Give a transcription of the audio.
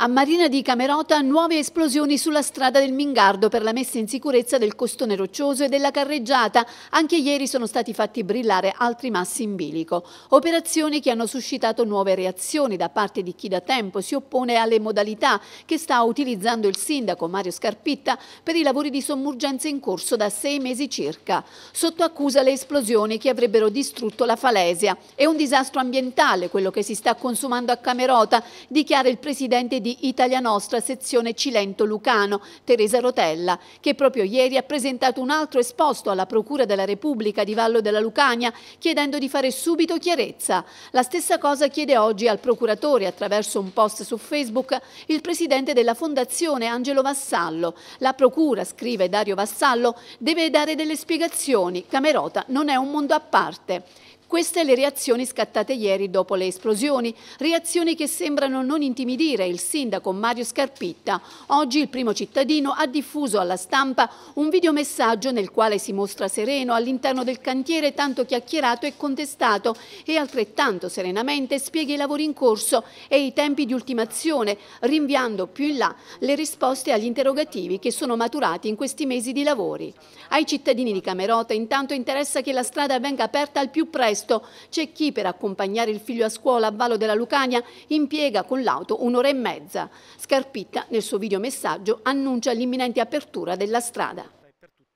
A Marina di Camerota nuove esplosioni sulla strada del Mingardo per la messa in sicurezza del costone roccioso e della carreggiata. Anche ieri sono stati fatti brillare altri massi in bilico. Operazioni che hanno suscitato nuove reazioni da parte di chi da tempo si oppone alle modalità che sta utilizzando il sindaco Mario Scarpitta per i lavori di sommergenza in corso da sei mesi circa. Sotto accusa le esplosioni che avrebbero distrutto la Falesia. È un disastro ambientale quello che si sta consumando a Camerota, dichiara il presidente di di Italia Nostra, sezione Cilento-Lucano, Teresa Rotella, che proprio ieri ha presentato un altro esposto alla Procura della Repubblica di Vallo della Lucania, chiedendo di fare subito chiarezza. La stessa cosa chiede oggi al procuratore, attraverso un post su Facebook, il presidente della Fondazione Angelo Vassallo. La Procura, scrive Dario Vassallo, deve dare delle spiegazioni. Camerota non è un mondo a parte. Queste le reazioni scattate ieri dopo le esplosioni, reazioni che sembrano non intimidire il sindaco Mario Scarpitta. Oggi il primo cittadino ha diffuso alla stampa un videomessaggio nel quale si mostra sereno all'interno del cantiere tanto chiacchierato e contestato e altrettanto serenamente spiega i lavori in corso e i tempi di ultimazione, rinviando più in là le risposte agli interrogativi che sono maturati in questi mesi di lavori. Ai cittadini di Camerota intanto interessa che la strada venga aperta al più presto presto. C'è chi per accompagnare il figlio a scuola a Vallo della Lucania impiega con l'auto un'ora e mezza. Scarpitta nel suo videomessaggio annuncia l'imminente apertura della strada.